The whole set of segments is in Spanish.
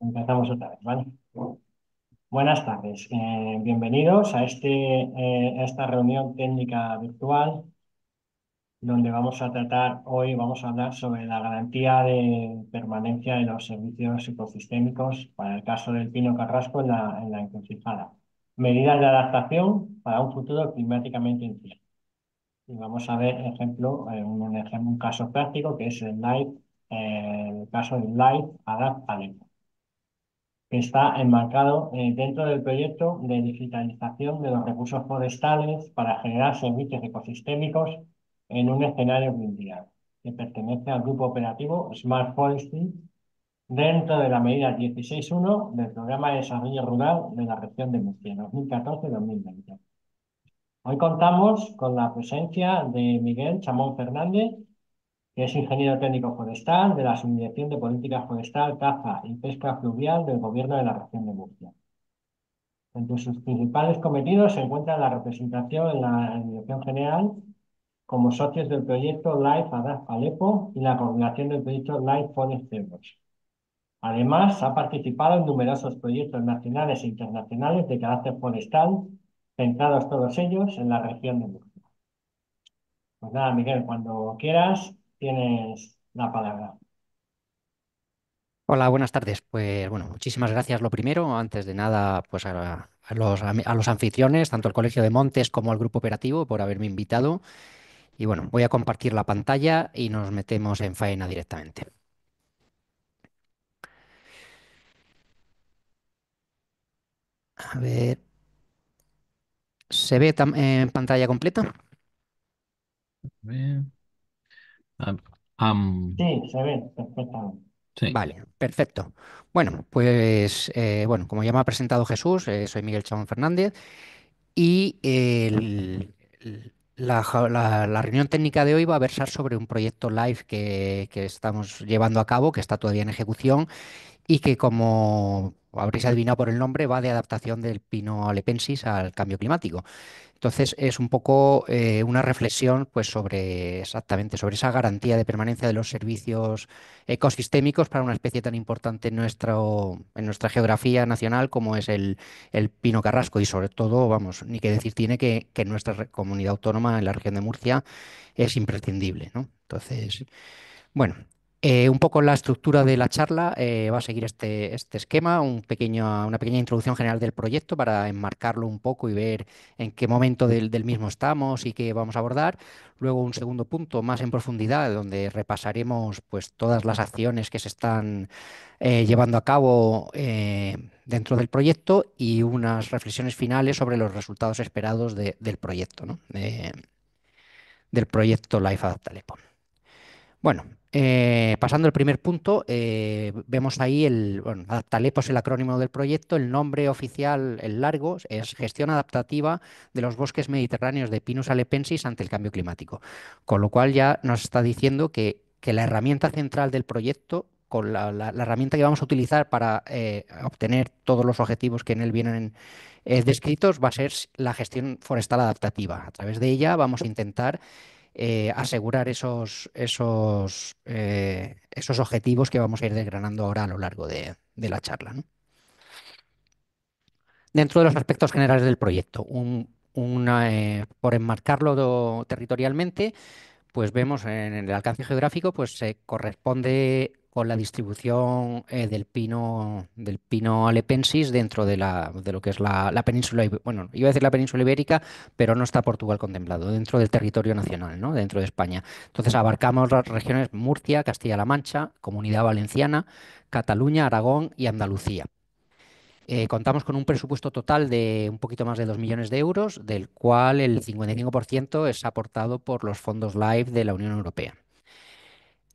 Empezamos otra vez, ¿vale? Buenas tardes, eh, bienvenidos a, este, eh, esta reunión técnica virtual donde vamos a tratar hoy, vamos a hablar sobre la garantía de permanencia de los servicios ecosistémicos para el caso del pino carrasco en la, en la encrucijada. Medidas de adaptación para un futuro climáticamente incierto. Y vamos a ver ejemplo, eh, un, ejemplo, un caso práctico que es el LIFE, el caso del LIFE adapt que está enmarcado eh, dentro del proyecto de digitalización de los recursos forestales para generar servicios ecosistémicos en un escenario mundial, que pertenece al grupo operativo Smart Forestry dentro de la medida 16.1 del Programa de Desarrollo Rural de la Región de Murcia 2014-2020. Hoy contamos con la presencia de Miguel Chamón Fernández, es ingeniero técnico forestal de la Subdirección de Política Forestal, Caza y Pesca Fluvial del Gobierno de la Región de Murcia. Entre sus principales cometidos se encuentra la representación en la Dirección General como socios del proyecto Life Adapt Alepo y la coordinación del proyecto Life Forest Además, ha participado en numerosos proyectos nacionales e internacionales de carácter forestal, centrados todos ellos en la región de Murcia. Pues nada, Miguel, cuando quieras, tienes la palabra. Hola, buenas tardes. Pues bueno, muchísimas gracias. Lo primero, antes de nada, pues a, los, anfitriones, tanto al Colegio de Montes como al Grupo Operativo, por haberme invitado. Y bueno, voy a compartir la pantalla y nos metemos en faena directamente. A ver. ¿Se ve en eh, pantalla completa? sí, se ve perfectamente. Vale, perfecto. Bueno, pues eh, bueno, como ya me ha presentado Jesús, eh, soy Miguel Chabón Fernández y la, reunión técnica de hoy va a versar sobre un proyecto live que, que estamos llevando a cabo, que está todavía en ejecución y que como habréis adivinado por el nombre, va de adaptación del pino alepensis al cambio climático. Entonces es un poco eh, una reflexión pues, sobre exactamente sobre esa garantía de permanencia de los servicios ecosistémicos para una especie tan importante en, nuestro, en nuestra geografía nacional como es el, pino carrasco y sobre todo, vamos, ni qué decir tiene que, nuestra comunidad autónoma, en la región de Murcia, es imprescindible. Entonces, bueno, eh, un poco la estructura de la charla eh, va a seguir este, este esquema, una pequeña introducción general del proyecto para enmarcarlo un poco y ver en qué momento del, mismo estamos y qué vamos a abordar. Luego un segundo punto más en profundidad donde repasaremos pues, todas las acciones que se están eh, llevando a cabo dentro del proyecto y unas reflexiones finales sobre los resultados esperados del proyecto, del proyecto Life Adaptalepon. Bueno, eh, pasando al primer punto, eh, vemos ahí el, bueno, el acrónimo del proyecto, el nombre oficial, el largo, es gestión adaptativa de los bosques mediterráneos de Pinus alepensis ante el cambio climático. Con lo cual ya nos está diciendo que, la herramienta central del proyecto, con la, herramienta que vamos a utilizar para eh, obtener todos los objetivos que en él vienen descritos, va a ser la gestión forestal adaptativa. A través de ella vamos a intentar eh, asegurar esos, esos, eh, esos objetivos que vamos a ir desgranando ahora a lo largo de, la charla. Dentro de los aspectos generales del proyecto, una, eh, por enmarcarlo territorialmente, pues vemos en el alcance geográfico, pues se corresponde con la distribución eh, del pino del pino alepensis dentro de, lo que es la, península bueno iba a decir la península ibérica pero no está Portugal contemplado dentro del territorio nacional no dentro de España entonces abarcamos las regiones Murcia Castilla-La Mancha Comunidad Valenciana Cataluña Aragón y Andalucía eh, contamos con un presupuesto total de un poquito más de 2 millones de euros, del cual el 55% es aportado por los fondos LIFE de la Unión Europea.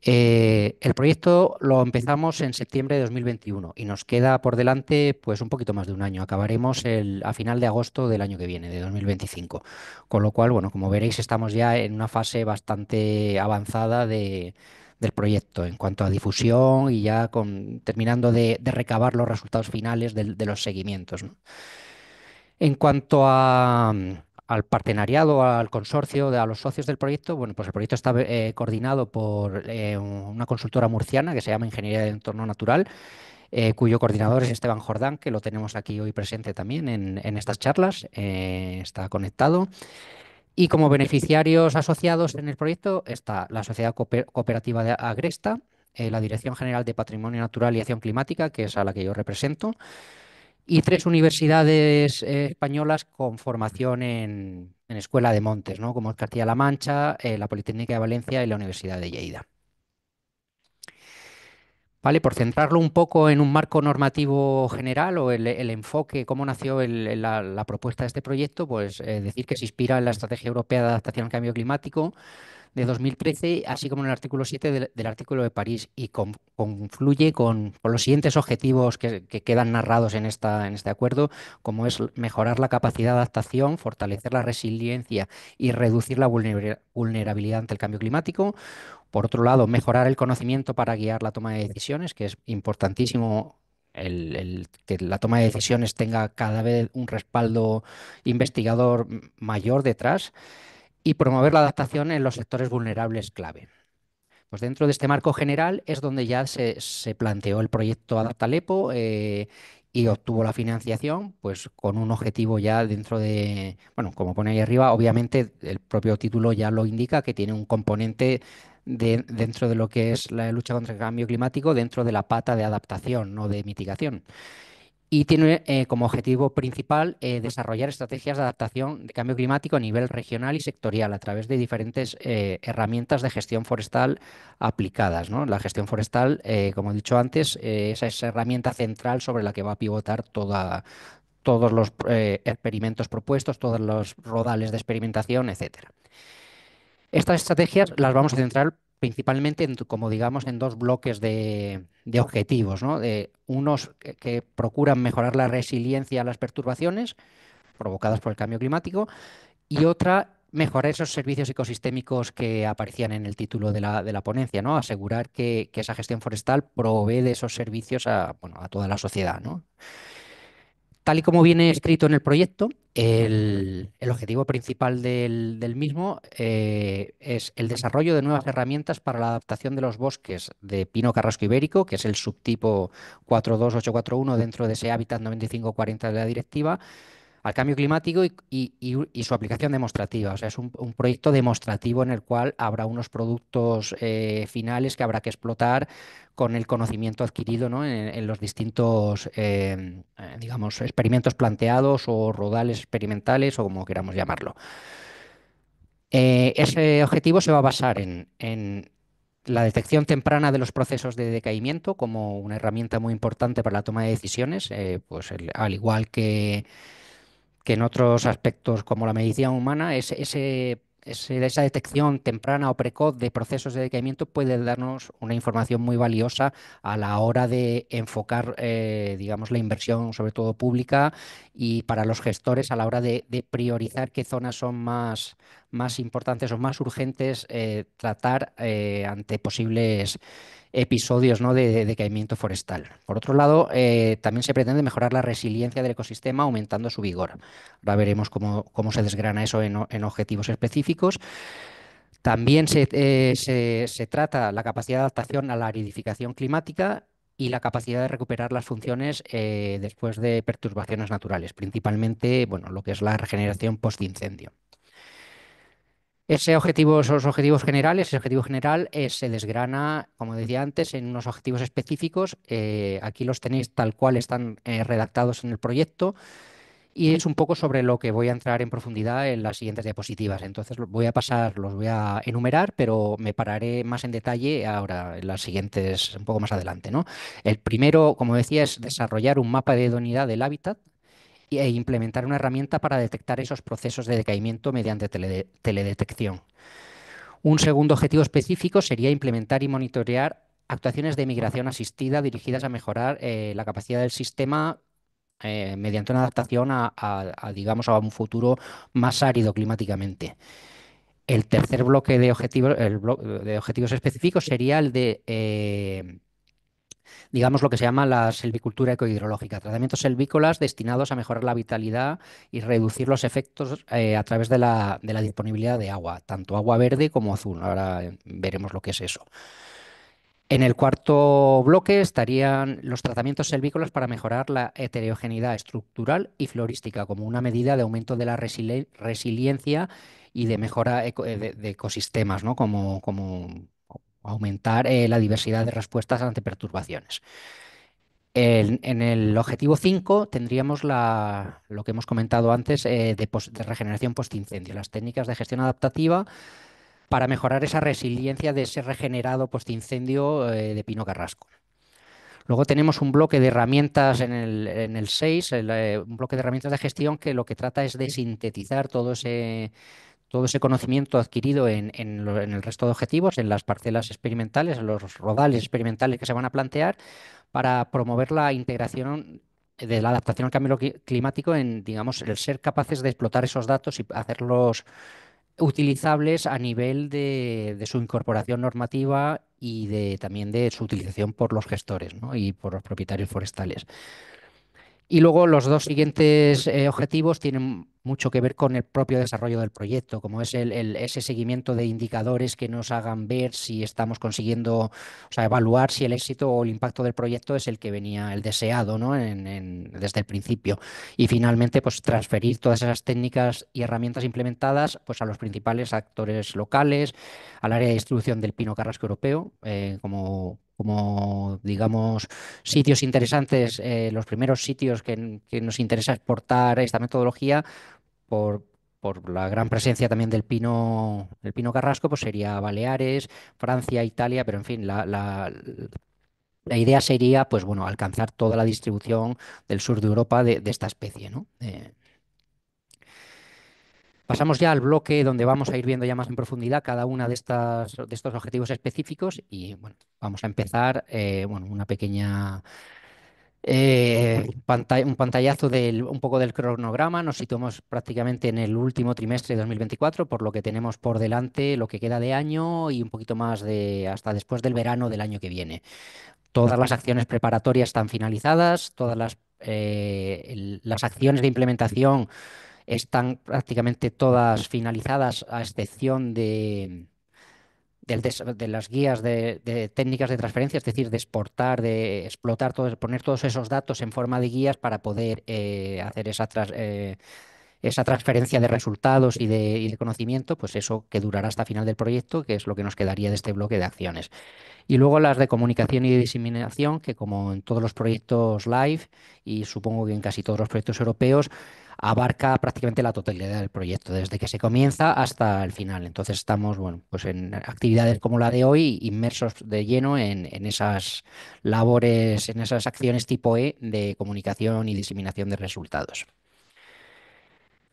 Eh, el proyecto lo empezamos en septiembre de 2021 y nos queda por delante pues un poquito más de un año. Acabaremos a final de agosto del año que viene, de 2025. Con lo cual, bueno, como veréis, estamos ya en una fase bastante avanzada del proyecto en cuanto a difusión y ya terminando de, recabar los resultados finales de, los seguimientos. En cuanto a al partenariado, al consorcio, a los socios del proyecto. Bueno, pues el proyecto está eh, coordinado por eh, una consultora murciana que se llama Ingeniería de Entorno Natural, eh, cuyo coordinador es Esteban Jordán, que lo tenemos aquí hoy presente también en, estas charlas, está conectado. Y como beneficiarios asociados en el proyecto está la Sociedad Cooperativa de Agresta, la Dirección General de Patrimonio Natural y Acción Climática, que es a la que yo represento, y tres universidades eh, españolas con formación en, escuela de montes, ¿no? como Castilla-La Mancha, eh, la Politécnica de Valencia y la Universidad de Lleida. Vale, por centrarlo un poco en un marco normativo general o el, enfoque, cómo nació la, propuesta de este proyecto, pues eh, decir que se inspira en la Estrategia Europea de Adaptación al Cambio Climático, de 2013, así como en el artículo 7 del, artículo de París, y confluye con, los siguientes objetivos que, quedan narrados en, esta, en este acuerdo, como es mejorar la capacidad de adaptación, fortalecer la resiliencia y reducir la vulnerabilidad ante el cambio climático. Por otro lado, mejorar el conocimiento para guiar la toma de decisiones, que es importantísimo que la toma de decisiones tenga cada vez un respaldo investigador mayor detrás y promover la adaptación en los sectores vulnerables clave. Pues dentro de este marco general es donde ya se, planteó el proyecto Adaptalepo eh, y obtuvo la financiación, pues con un objetivo ya dentro de, bueno, como pone ahí arriba, obviamente el propio título ya lo indica que tiene un componente de, dentro de lo que es la lucha contra el cambio climático, dentro de la pata de adaptación, no de mitigación y tiene eh, como objetivo principal eh, desarrollar estrategias de adaptación de cambio climático a nivel regional y sectorial a través de diferentes eh, herramientas de gestión forestal aplicadas. La gestión forestal, como he dicho antes, es esa herramienta central sobre la que va a pivotar todos los experimentos propuestos, todos los rodales de experimentación, etcétera. Estas estrategias las vamos a centrar principalmente, en, como digamos, en dos bloques de, objetivos. De unos que, procuran mejorar la resiliencia a las perturbaciones provocadas por el cambio climático y otra mejorar esos servicios ecosistémicos que aparecían en el título de la, ponencia, ¿no? Asegurar que, esa gestión forestal provee de esos servicios a, a toda la sociedad, ¿no? Tal y como viene escrito en el proyecto, el, objetivo principal del, mismo eh, es el desarrollo de nuevas herramientas para la adaptación de los bosques de pino carrasco ibérico, que es el subtipo 42841 dentro de ese hábitat 9540 de la directiva, al cambio climático y, su aplicación demostrativa. O sea, es un, proyecto demostrativo en el cual habrá unos productos eh, finales que habrá que explotar con el conocimiento adquirido en, los distintos, eh, eh, digamos, experimentos planteados o rodales experimentales o como queramos llamarlo. ese objetivo se va a basar en, la detección temprana de los procesos de decaimiento como una herramienta muy importante para la toma de decisiones, pues al igual que que en otros aspectos como la medicina humana, esa detección temprana o precoz de procesos de decaimiento puede darnos una información muy valiosa a la hora de enfocar, eh, digamos, la inversión, sobre todo pública, y para los gestores a la hora de, de priorizar qué zonas son más, más importantes o más urgentes eh, tratar eh, ante posibles episodios de, caimiento forestal. Por otro lado, eh, también se pretende mejorar la resiliencia del ecosistema aumentando su vigor. Ahora veremos cómo, se desgrana eso en, objetivos específicos. También se, trata la capacidad de adaptación a la aridificación climática y la capacidad de recuperar las funciones después de perturbaciones naturales, principalmente bueno, lo que es la regeneración postincendio. Ese objetivo, esos objetivos generales, ese objetivo general eh, se desgrana, como decía antes, en unos objetivos específicos. Eh, aquí los tenéis tal cual están eh, redactados en el proyecto. Y es un poco sobre lo que voy a entrar en profundidad en las siguientes diapositivas. Entonces voy a pasar, los voy a enumerar, pero me pararé más en detalle ahora en las siguientes, un poco más adelante. ¿no? El primero, como decía, es desarrollar un mapa de idoneidad del hábitat e implementar una herramienta para detectar esos procesos de decaimiento mediante teledetección. Un segundo objetivo específico sería implementar y monitorear actuaciones de migración asistida dirigidas a mejorar eh, la capacidad del sistema eh, mediante una adaptación a, digamos, a un futuro más árido climáticamente. El tercer bloque de objetivos, de objetivos específicos sería el de eh, digamos, lo que se llama la silvicultura ecohidrológica, tratamientos selvícolas destinados a mejorar la vitalidad y reducir los efectos eh, a través de la, disponibilidad de agua, tanto agua verde como azul. Ahora eh, veremos lo que es eso. En el cuarto bloque estarían los tratamientos selvícolas para mejorar la heterogeneidad estructural y florística como una medida de aumento de la resiliencia y de mejora eh, de, ecosistemas, ¿no? como, como aumentar eh, la diversidad de respuestas ante perturbaciones. En, el objetivo 5 tendríamos lo que hemos comentado antes eh, de, regeneración postincendio, las técnicas de gestión adaptativa para mejorar esa resiliencia de ese regenerado postincendio eh, de Pino Carrasco. Luego tenemos un bloque de herramientas en el, 6, un bloque de herramientas de gestión que lo que trata es de sintetizar todo ese, todo ese conocimiento adquirido en, el resto de objetivos, en las parcelas experimentales, en los rodales experimentales que se van a plantear, para promover la integración de la adaptación al cambio climático en, digamos, el ser capaces de explotar esos datos y hacerlos utilizables a nivel de, su incorporación normativa y de, también de su utilización por los gestores y por los propietarios forestales. Y luego los dos siguientes eh, objetivos tienen mucho que ver con el propio desarrollo del proyecto, como es el, ese seguimiento de indicadores que nos hagan ver si estamos consiguiendo, o sea, evaluar si el éxito o el impacto del proyecto es el que venía, el deseado, ¿no? desde el principio. Y finalmente, pues transferir todas esas técnicas y herramientas implementadas pues, a los principales actores locales, al área de distribución del pino carrasco europeo, eh, como como digamos sitios interesantes, eh, los primeros sitios que, nos interesa exportar esta metodología por, por la gran presencia también del pino, el pino carrasco, pues sería Baleares, Francia, Italia, pero en fin, la, la, la idea sería, pues bueno, alcanzar toda la distribución del sur de Europa de, esta especie, ¿no? Eh, Pasamos ya al bloque donde vamos a ir viendo ya más en profundidad cada uno de, de estos objetivos específicos y bueno, vamos a empezar eh, bueno, una pequeña eh, un pantallazo del, un poco del cronograma. Nos situamos prácticamente en el último trimestre de 2024, por lo que tenemos por delante lo que queda de año y un poquito más de hasta después del verano del año que viene. Todas las acciones preparatorias están finalizadas, todas las, eh, las acciones de implementación están prácticamente todas finalizadas a excepción de, las guías de, técnicas de transferencia, es decir, de exportar, de explotar, poner todos esos datos en forma de guías para poder eh, hacer esa, eh, esa transferencia de resultados y de, conocimiento, pues eso que durará hasta final del proyecto, que es lo que nos quedaría de este bloque de acciones. Y luego las de comunicación y de diseminación, que como en todos los proyectos live y supongo que en casi todos los proyectos europeos, abarca prácticamente la totalidad del proyecto, desde que se comienza hasta el final. Entonces estamos, bueno, pues en actividades como la de hoy, inmersos de lleno en, en esas labores, en esas acciones tipo E de comunicación y diseminación de resultados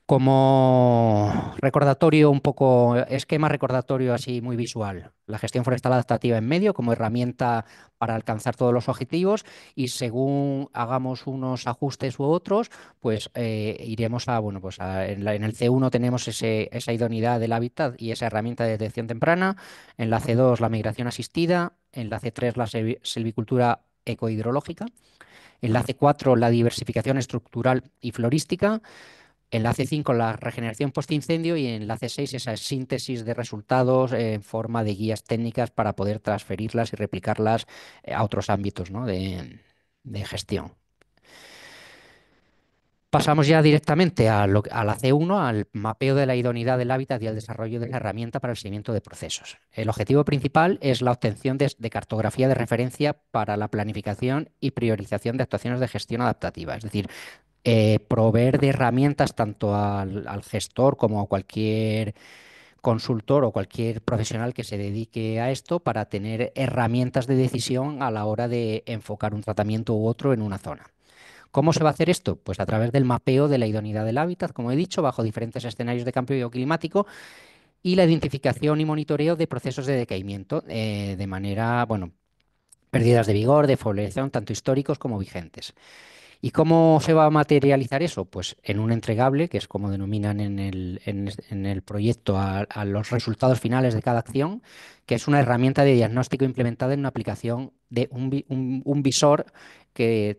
como recordatorio, un poco esquema recordatorio así muy visual. La gestión forestal adaptativa en medio como herramienta para alcanzar todos los objetivos y según hagamos unos ajustes u otros, pues eh, iremos a, bueno, pues en, el C1 tenemos esa idoneidad del hábitat y esa herramienta de detección temprana, en la C2 la migración asistida, en la C3 la silvicultura ecohidrológica, en la C4 la diversificación estructural y florística, Enlace 5, la regeneración postincendio y enlace 6, esa síntesis de resultados en forma de guías técnicas para poder transferirlas y replicarlas eh, a otros ámbitos de, gestión. Pasamos ya directamente a, la C1, al mapeo de la idoneidad del hábitat y al desarrollo de la herramienta para el seguimiento de procesos. El objetivo principal es la obtención de, de, cartografía de referencia para la planificación y priorización de actuaciones de gestión adaptativa, es decir, eh, proveer de herramientas tanto al, gestor como a cualquier consultor o cualquier profesional que se dedique a esto para tener herramientas de decisión a la hora de enfocar un tratamiento u otro en una zona. ¿Cómo se va a hacer esto? Pues a través del mapeo de la idoneidad del hábitat, como he dicho, bajo diferentes escenarios de cambio climático y la identificación y monitoreo de procesos de decaimiento eh, de manera, bueno, pérdidas de vigor, de foliación, tanto históricos como vigentes. ¿Y cómo se va a materializar eso? Pues en un entregable, que es como denominan en el, proyecto a, los resultados finales de cada acción, que es una herramienta de diagnóstico implementada en una aplicación de un, visor que,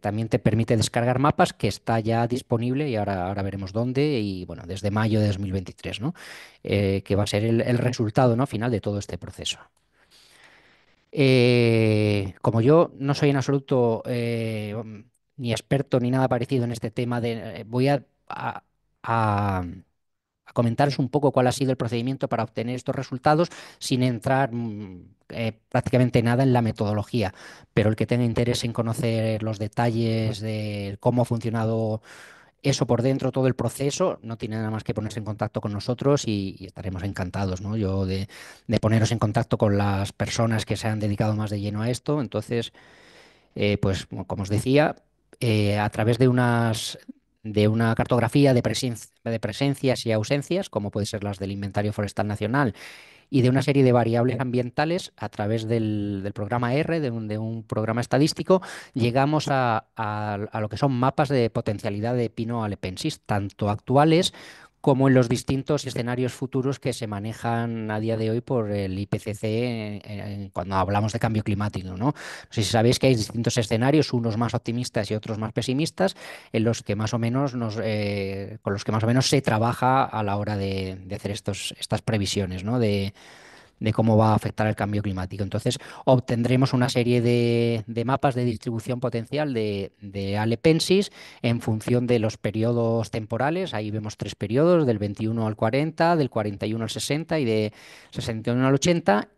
también te permite descargar mapas, que está ya disponible y ahora, ahora veremos dónde, y bueno, desde mayo de 2023, ¿no? Eh, que va a ser el, resultado ¿no? final de todo este proceso. Eh, como yo no soy en absoluto eh, ni experto ni nada parecido en este tema, de, eh, voy a, a, comentaros un poco cuál ha sido el procedimiento para obtener estos resultados sin entrar mm, eh, prácticamente nada en la metodología. Pero el que tenga interés en conocer los detalles de cómo ha funcionado eso por dentro, todo el proceso, no tiene nada más que ponerse en contacto con nosotros y, estaremos encantados, ¿no? Yo de, de, poneros en contacto con las personas que se han dedicado más de lleno a esto. Entonces, eh, pues como os decía, eh, a través de unas de una cartografía de, de presencias y ausencias, como puede ser las del Inventario Forestal Nacional, y de una serie de variables ambientales a través del, programa R, de un, de un, programa estadístico, llegamos a, lo que son mapas de potencialidad de pino alepensis, tanto actuales como en los distintos escenarios futuros que se manejan a día de hoy por el IPCC eh, eh, cuando hablamos de cambio climático. ¿no? si sabéis que hay distintos escenarios, unos más optimistas y otros más pesimistas, en los que más o menos nos, eh, con los que más o menos se trabaja a la hora de, hacer estos, estas previsiones ¿no? de cómo va a afectar el cambio climático. Entonces, obtendremos una serie de, mapas de distribución potencial de, de, Alepensis en función de los periodos temporales. Ahí vemos tres periodos, del 21 al 40, del 41 al 60 y de 61 al 80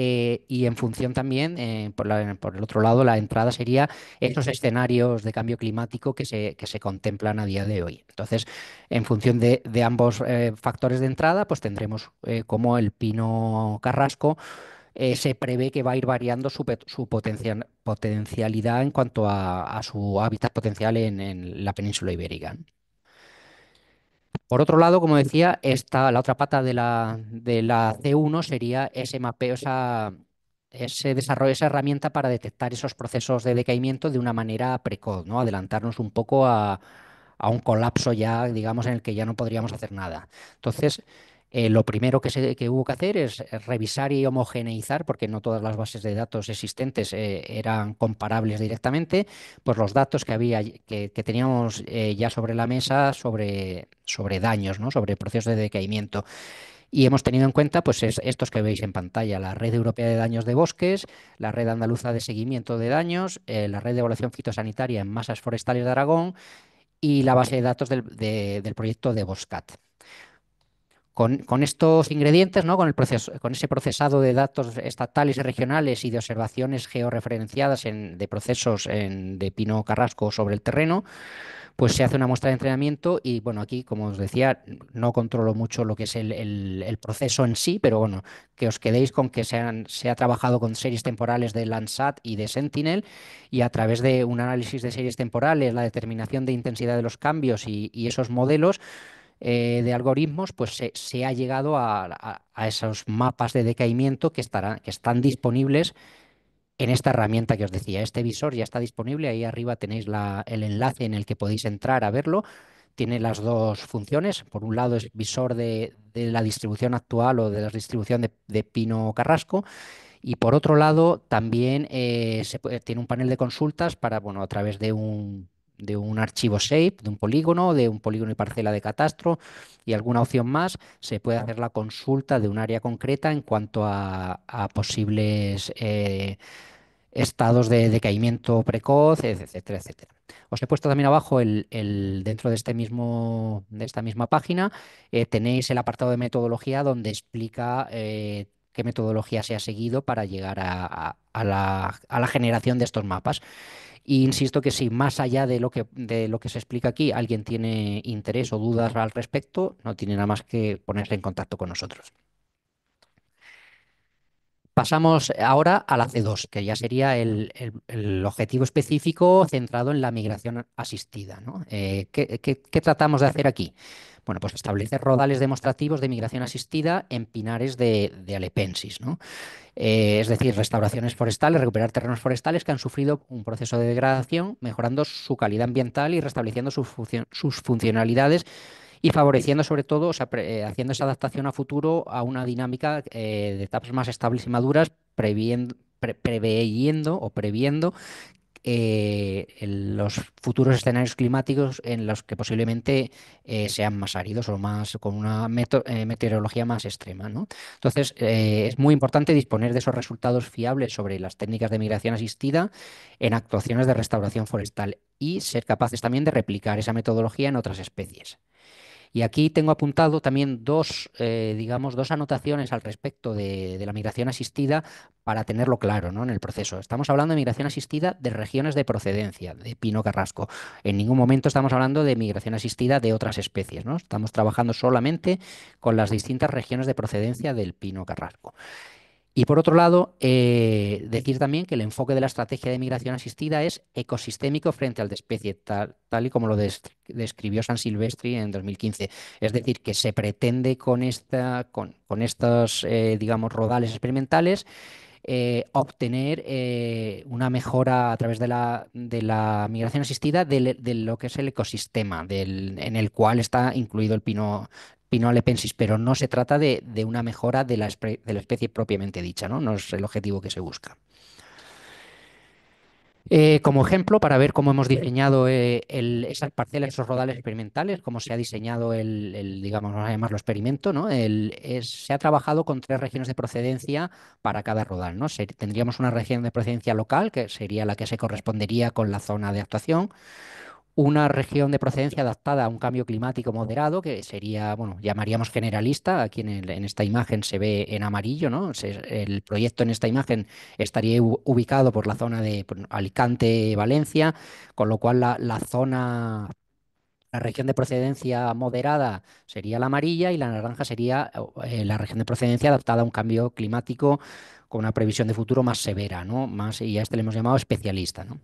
eh, y en función también, eh, por, el otro lado, la entrada sería esos escenarios de cambio climático que se, que se contemplan a día de hoy. Entonces, en función de, ambos eh, factores de entrada, pues tendremos como el pino carrasco. se prevé que va a ir variando su, su potencialidad en cuanto a, su hábitat potencial en, en la península ibérica. Por otro lado, como decía, está la otra pata de la, de la C1 sería ese mapeo, esa, ese desarrollo, esa herramienta para detectar esos procesos de decaimiento de una manera precoz, ¿no? Adelantarnos un poco a, a un colapso ya, digamos, en el que ya no podríamos hacer nada. Entonces, eh, lo primero que, se, hubo que hacer es eh, revisar y homogeneizar, porque no todas las bases de datos existentes eh, eran comparables directamente, pues los datos que había que, teníamos ya sobre la mesa sobre, daños, ¿no? sobre procesos de decaimiento. Y hemos tenido en cuenta pues, estos que veis en pantalla, la Red Europea de Daños de Bosques, la Red Andaluza de Seguimiento de Daños, la Red de Evaluación Fitosanitaria en Masas Forestales de Aragón y la base de datos del proyecto de Boscat. Con, estos ingredientes, ¿no? con, el proceso, con ese procesado de datos estatales y regionales y de observaciones georreferenciadas en, de procesos en, de Pino Carrasco sobre el terreno, pues se hace una muestra de entrenamiento y bueno, aquí, como os decía, no controlo mucho lo que es el, proceso en sí, pero bueno, que os quedéis con que se, se ha trabajado con series temporales de Landsat y de Sentinel y a través de un análisis de series temporales, la determinación de intensidad de los cambios y esos modelos, eh, de algoritmos, pues se, ha llegado a, esos mapas de decaimiento que, que están disponibles en esta herramienta que os decía. Este visor ya está disponible, ahí arriba tenéis el enlace en el que podéis entrar a verlo. Tiene las dos funciones. Por un lado es visor de, la distribución actual o de la distribución de, Pino Carrasco. Y por otro lado, también eh, tiene un panel de consultas para, bueno, a través de un de un archivo shape, de un polígono, de un polígono y parcela de catastro y alguna opción más, se puede hacer la consulta de un área concreta en cuanto a, posibles eh, estados de decaimiento precoz, etcétera, etcétera. Os he puesto también abajo el, dentro de este mismo de esta misma página eh, tenéis el apartado de metodología donde explica eh, qué metodología se ha seguido para llegar la, a la generación de estos mapas. Y insisto que si más allá de lo que, de lo que se explica aquí alguien tiene interés o dudas al respecto, no tiene nada más que ponerse en contacto con nosotros. Pasamos ahora a la C2, que ya sería el, objetivo específico centrado en la migración asistida. Eh, ¿qué, tratamos de hacer aquí? Bueno, pues establecer rodales demostrativos de migración asistida en pinares de, Alepensis, eh, es decir, restauraciones forestales, recuperar terrenos forestales que han sufrido un proceso de degradación, mejorando su calidad ambiental y restableciendo sus funcionalidades y favoreciendo sobre todo, o sea, eh, haciendo esa adaptación a futuro a una dinámica eh, de etapas más estables y maduras, previendo, preveyendo o previendo eh, los futuros escenarios climáticos en los que posiblemente sean más áridos o más con una meteorología más extrema. Entonces, es muy importante disponer de esos resultados fiables sobre las técnicas de migración asistida en actuaciones de restauración forestal y ser capaces también de replicar esa metodología en otras especies. Y aquí tengo apuntado también dos, eh, digamos, dos anotaciones al respecto de, de, la migración asistida para tenerlo claro ¿no? en el proceso. Estamos hablando de migración asistida de regiones de procedencia, de Pino Carrasco. En ningún momento estamos hablando de migración asistida de otras especies. ¿no? Estamos trabajando solamente con las distintas regiones de procedencia del Pino Carrasco. Y por otro lado, eh, decir también que el enfoque de la estrategia de migración asistida es ecosistémico frente al de especie, tal, y como lo describió San Silvestri en 2015. Es decir, que se pretende con, esta, con, estos, eh, digamos, rodales experimentales eh, obtener una mejora a través de la, migración asistida de, lo que es el ecosistema en el cual está incluido el pino, le pero no se trata de, una mejora de la, especie propiamente dicha, ¿no? No es el objetivo que se busca. Eh, como ejemplo, para ver cómo hemos diseñado eh, esas parcelas, esos rodales experimentales, cómo se ha diseñado el, digamos, vamos a experimento, ¿no? se ha trabajado con tres regiones de procedencia para cada rodal, ¿no? tendríamos una región de procedencia local, que sería la que se correspondería con la zona de actuación, una región de procedencia adaptada a un cambio climático moderado, que sería, bueno, llamaríamos generalista, aquí en, en esta imagen se ve en amarillo, ¿no? el proyecto en esta imagen estaría ubicado por la zona de Alicante, Valencia, con lo cual la, zona la región de procedencia moderada sería la amarilla y la naranja sería eh, la región de procedencia adaptada a un cambio climático con una previsión de futuro más severa, ¿no? Más, y a este le hemos llamado especialista, ¿no?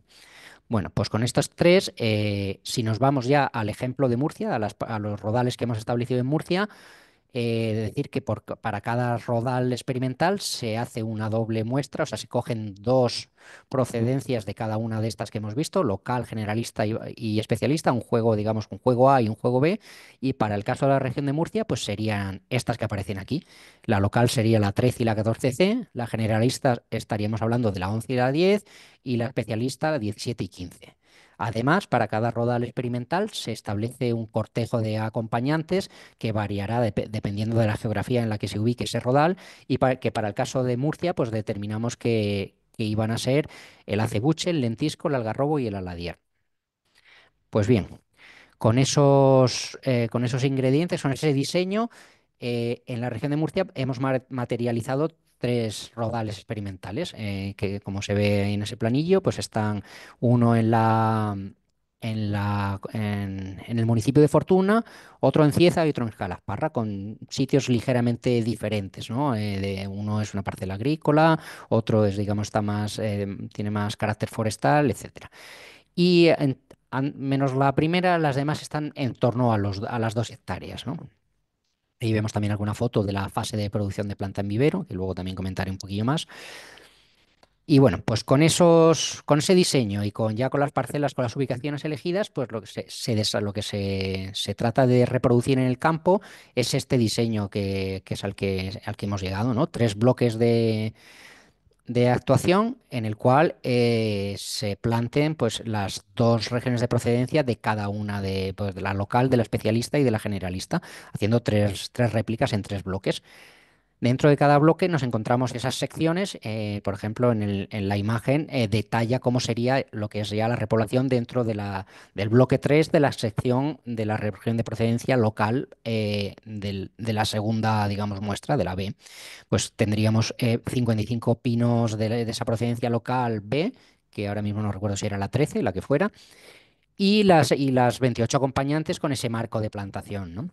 Bueno, pues con estas tres, eh, si nos vamos ya al ejemplo de Murcia, a, a los rodales que hemos establecido en Murcia, eh, decir que para cada rodal experimental se hace una doble muestra, o sea, se cogen dos procedencias de cada una de estas que hemos visto, local, generalista y, especialista, un juego, digamos, un juego A y un juego B, y para el caso de la región de Murcia, pues serían estas que aparecen aquí. La local sería la 13 y la 14C, la generalista estaríamos hablando de la 11 y la 10, y la especialista la 17 y 15. Además, para cada rodal experimental se establece un cortejo de acompañantes que variará dependiendo de la geografía en la que se ubique ese rodal y que para el caso de Murcia pues determinamos que, iban a ser el acebuche, el lentisco, el algarrobo y el aladier. Pues bien, con esos, eh, con esos ingredientes, con ese diseño, eh, en la región de Murcia hemos materializado tres rodales experimentales, eh, que como se ve en ese planillo, pues están uno en la... En, la, en, el municipio de Fortuna, otro en Cieza y otro en Calasparra, con sitios ligeramente diferentes. ¿no? Eh, de, uno es una parcela agrícola, otro es, digamos, está más, tiene más carácter forestal, etc. Y menos la primera, las demás están en torno a, los, a las dos hectáreas. ¿no? Ahí vemos también alguna foto de la fase de producción de planta en vivero, que luego también comentaré un poquillo más. Y bueno, pues con esos, con ese diseño y con ya con las parcelas, con las ubicaciones elegidas, pues lo que se, lo que se, trata de reproducir en el campo es este diseño que, es al que, al que hemos llegado, ¿no? Tres bloques de, de actuación en el cual eh, se planten pues, las dos regiones de procedencia de cada una de, pues, la local, de la especialista y de la generalista, haciendo tres, tres réplicas en tres bloques. Dentro de cada bloque nos encontramos esas secciones, eh, por ejemplo, en, la imagen eh, detalla cómo sería lo que sería la repoblación dentro del bloque 3 de la sección de la región de procedencia local eh, de la segunda, digamos, muestra, de la B. Pues tendríamos 55 pinos de, esa procedencia local B, que ahora mismo no recuerdo si era la 13, la que fuera, y las, y las 28 acompañantes con ese marco de plantación. ¿no?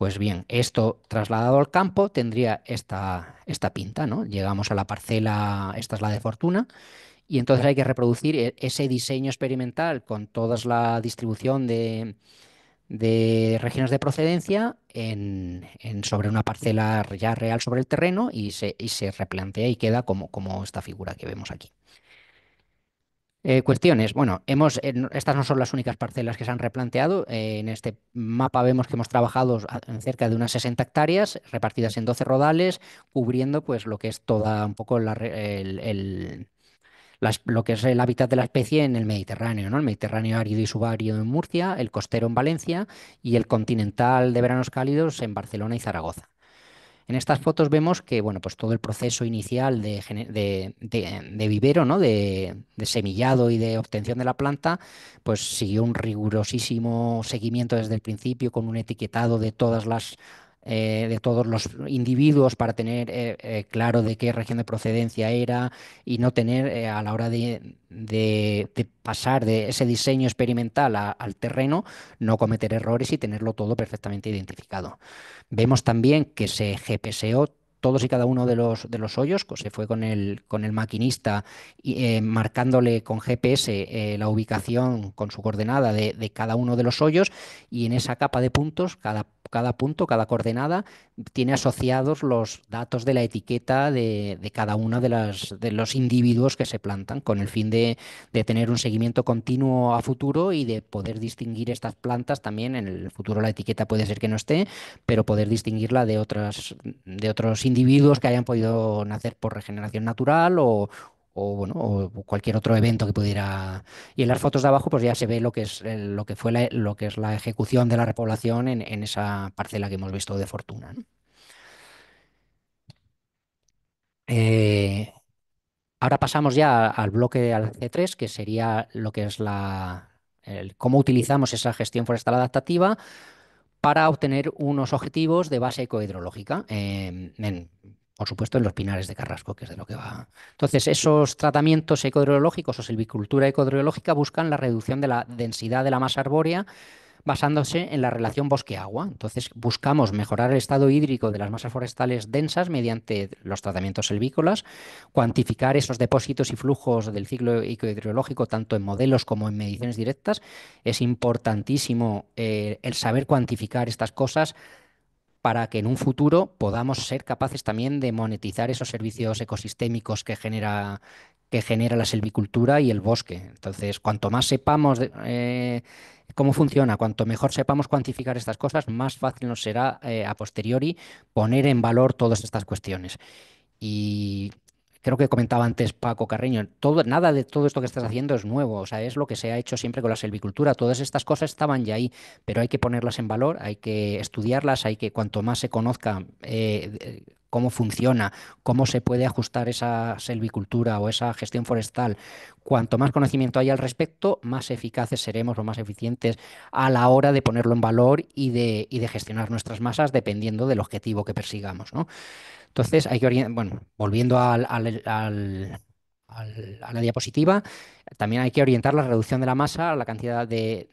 Pues bien, esto trasladado al campo tendría esta, pinta, ¿no? Llegamos a la parcela, esta es la de fortuna, y entonces hay que reproducir e, ese diseño experimental con toda la distribución de, regiones de procedencia sobre una parcela ya real sobre el terreno y se, replantea y queda como esta figura que vemos aquí. Eh, cuestiones. Bueno, hemos, eh, estas no son las únicas parcelas que se han replanteado. Eh, en este mapa vemos que hemos trabajado en cerca de unas 60 hectáreas repartidas en 12 rodales, cubriendo pues lo que es toda un poco la, el, lo que es el hábitat de la especie en el Mediterráneo, ¿no? El Mediterráneo árido y subárido en Murcia, el costero en Valencia y el continental de veranos cálidos en Barcelona y Zaragoza. En estas fotos vemos que, bueno, pues todo el proceso inicial de, vivero, ¿no? De, semillado y de obtención de la planta, pues siguió un rigurosísimo seguimiento desde el principio con un etiquetado de todas las eh, de todos los individuos para tener eh, eh, claro de qué región de procedencia era y no tener a la hora de, pasar de ese diseño experimental al terreno, no cometer errores y tenerlo todo perfectamente identificado. Vemos también que ese GPSO todos y cada uno de los, de los hoyos, se fue con el, con el maquinista eh, marcándole con GPS eh, la ubicación con su coordenada de, cada uno de los hoyos y en esa capa de puntos, cada, cada punto, cada coordenada tiene asociados los datos de la etiqueta de, de cada uno de, las, de los individuos que se plantan con el fin de, de tener un seguimiento continuo a futuro y de poder distinguir estas plantas también. En el futuro la etiqueta puede ser que no esté, pero poder distinguirla de, otras, de otros individuos individuos que hayan podido nacer por regeneración natural o, cualquier otro evento que pudiera. Y en las fotos de abajo, pues ya se ve lo que es lo que fue la, lo que es la ejecución de la repoblación en, esa parcela que hemos visto de fortuna. Eh, ahora pasamos ya al bloque al C3, que sería lo que es la cómo utilizamos esa gestión forestal adaptativa para obtener unos objetivos de base ecohidrológica, em, por supuesto en los pinares de Carrasco, que es de lo que va. Entonces, esos tratamientos ecohidrológicos o silvicultura ecohidrológica buscan la reducción de la densidad de la masa arbórea basándose en la relación bosque-agua. Entonces, buscamos mejorar el estado hídrico de las masas forestales densas mediante los tratamientos silvícolas. cuantificar esos depósitos y flujos del ciclo hidrológico tanto en modelos como en mediciones directas. Es importantísimo eh, el saber cuantificar estas cosas para que en un futuro podamos ser capaces también de monetizar esos servicios ecosistémicos que genera, que genera la silvicultura y el bosque. Entonces, cuanto más sepamos eh, cómo funciona. Cuanto mejor sepamos cuantificar estas cosas, más fácil nos será eh, a posteriori poner en valor todas estas cuestiones. Y creo que comentaba antes Paco Carreño, nada de todo esto que estás haciendo es nuevo, o sea, es lo que se ha hecho siempre con la silvicultura, todas estas cosas estaban ya ahí, pero hay que ponerlas en valor, hay que estudiarlas, hay que cuanto más se conozca eh, cómo funciona, cómo se puede ajustar esa selvicultura o esa gestión forestal, cuanto más conocimiento hay al respecto, más eficaces seremos o más eficientes a la hora de ponerlo en valor y de, y de gestionar nuestras masas dependiendo del objetivo que persigamos, ¿no? Entonces, hay que bueno, volviendo a la diapositiva, también hay que orientar la reducción de la masa a la cantidad de,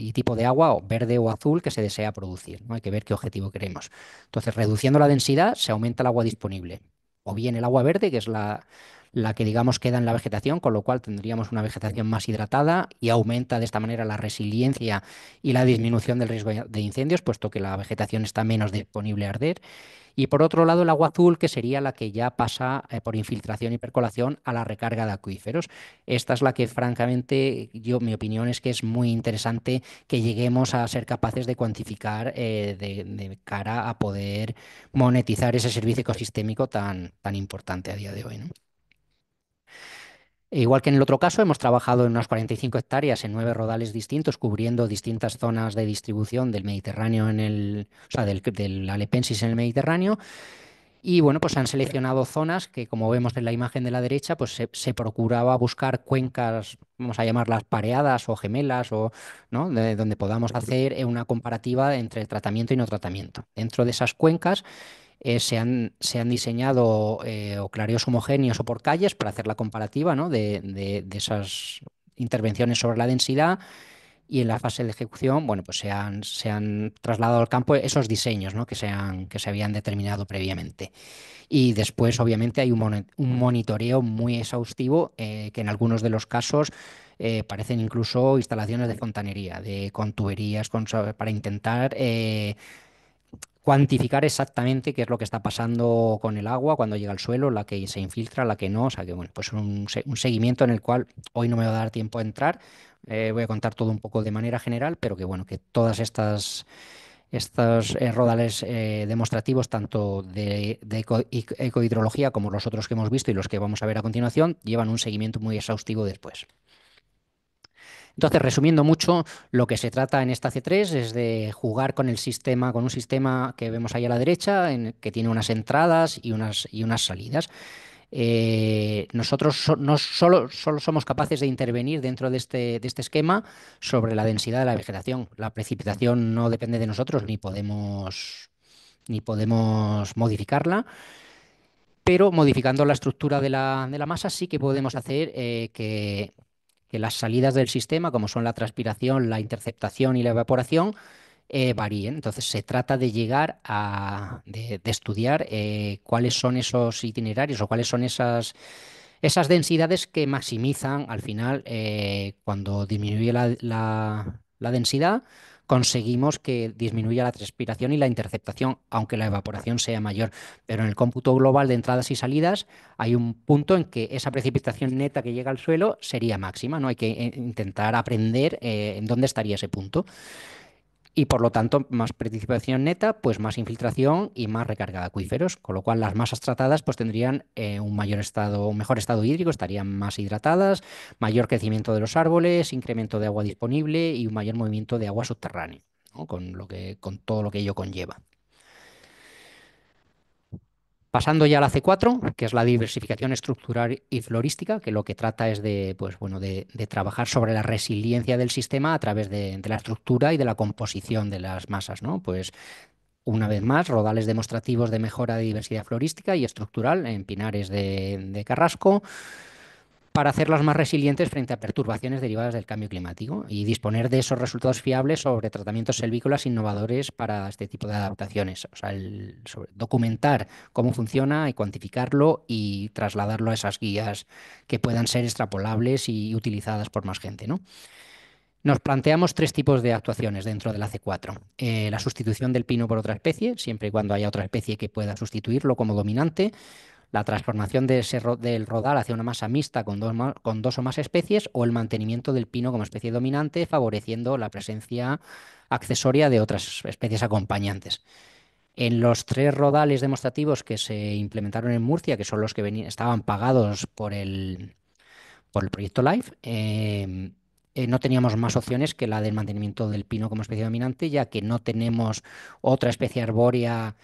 y tipo de agua, o verde o azul, que se desea producir. ¿no? Hay que ver qué objetivo queremos. Entonces, reduciendo la densidad, se aumenta el agua disponible. O bien el agua verde, que es la, que digamos queda en la vegetación, con lo cual tendríamos una vegetación más hidratada y aumenta de esta manera la resiliencia y la disminución del riesgo de incendios, puesto que la vegetación está menos disponible a arder. Y por otro lado, el agua azul, que sería la que ya pasa eh, por infiltración y percolación a la recarga de acuíferos. Esta es la que, francamente, yo, mi opinión es que es muy interesante que lleguemos a ser capaces de cuantificar eh, de, cara a poder monetizar ese servicio ecosistémico tan, tan importante a día de hoy. Igual que en el otro caso, hemos trabajado en unas 45 hectáreas en nueve rodales distintos, cubriendo distintas zonas de distribución del Mediterráneo en el, o sea, del, Alepensis en el Mediterráneo. Y bueno, pues se han seleccionado zonas que, como vemos en la imagen de la derecha, pues se, procuraba buscar cuencas, vamos a llamarlas pareadas o gemelas, o ¿no? de, donde podamos hacer una comparativa entre tratamiento y no tratamiento. Dentro de esas cuencas eh, se, han, diseñado eh, o clareos homogéneos o por calles para hacer la comparativa de, esas intervenciones sobre la densidad y en la fase de ejecución, bueno, pues se han, se han trasladado al campo esos diseños que, se que se habían determinado previamente. Y después, obviamente, hay un, monitoreo muy exhaustivo eh, que en algunos de los casos parecen incluso instalaciones de fontanería, de contuberías para intentar cuantificar exactamente qué es lo que está pasando con el agua cuando llega al suelo, la que se infiltra, la que no. O sea que, bueno, pues un, seguimiento en el cual hoy no me va a dar tiempo a entrar. Eh, voy a contar todo un poco de manera general, pero que, bueno, que todas estas estos eh, rodales eh, demostrativos, tanto de, eco, ecohidrología como los otros que hemos visto y los que vamos a ver a continuación, llevan un seguimiento muy exhaustivo después. Entonces, resumiendo mucho, lo que se trata en esta C3 es de jugar con el sistema, con un sistema que vemos ahí a la derecha, en, que tiene unas entradas y unas, y unas salidas. Eh, nosotros no solo, solo, somos capaces de intervenir dentro de este, de este, esquema sobre la densidad de la vegetación. La precipitación no depende de nosotros ni podemos, ni podemos modificarla, pero modificando la estructura de la, masa sí que podemos hacer eh, que que las salidas del sistema, como son la transpiración, la interceptación y la evaporación, eh, varíen. Entonces se trata de llegar a, de, estudiar eh, cuáles son esos itinerarios o cuáles son esas, esas densidades que maximizan al final eh, cuando disminuye la, la, la densidad conseguimos que disminuya la transpiración y la interceptación, aunque la evaporación sea mayor. Pero en el cómputo global de entradas y salidas hay un punto en que esa precipitación neta que llega al suelo sería máxima, ¿no? Hay que eh, intentar aprender eh, en dónde estaría ese punto y por lo tanto más participación neta, pues más infiltración y más recarga de acuíferos, con lo cual las masas tratadas pues tendrían eh, un mayor estado, un mejor estado hídrico, estarían más hidratadas, mayor crecimiento de los árboles, incremento de agua disponible y un mayor movimiento de agua subterránea, con, lo que, con todo lo que ello conlleva. Pasando ya a la C4, que es la diversificación estructural y florística, que lo que trata es de, pues, bueno, de, trabajar sobre la resiliencia del sistema a través de, la estructura y de la composición de las masas, ¿no? Pues una vez más, rodales demostrativos de mejora de diversidad florística y estructural en Pinares de Carrasco, para hacerlas más resilientes frente a perturbaciones derivadas del cambio climático y disponer de esos resultados fiables sobre tratamientos selvícolas innovadores para este tipo de adaptaciones. documentar cómo funciona y cuantificarlo y trasladarlo a esas guías que puedan ser extrapolables y utilizadas por más gente, ¿no? Nos planteamos tres tipos de actuaciones dentro de la C4. Eh, la sustitución del pino por otra especie, siempre y cuando haya otra especie que pueda sustituirlo como dominante la transformación de ese del rodal hacia una masa mixta con dos, o más especies o el mantenimiento del pino como especie dominante, favoreciendo la presencia accesoria de otras especies acompañantes. En los tres rodales demostrativos que se implementaron en Murcia, que son los que estaban pagados por el, proyecto LIFE, em, eh, no teníamos más opciones que la del mantenimiento del pino como especie dominante, ya que no tenemos otra especie arbórea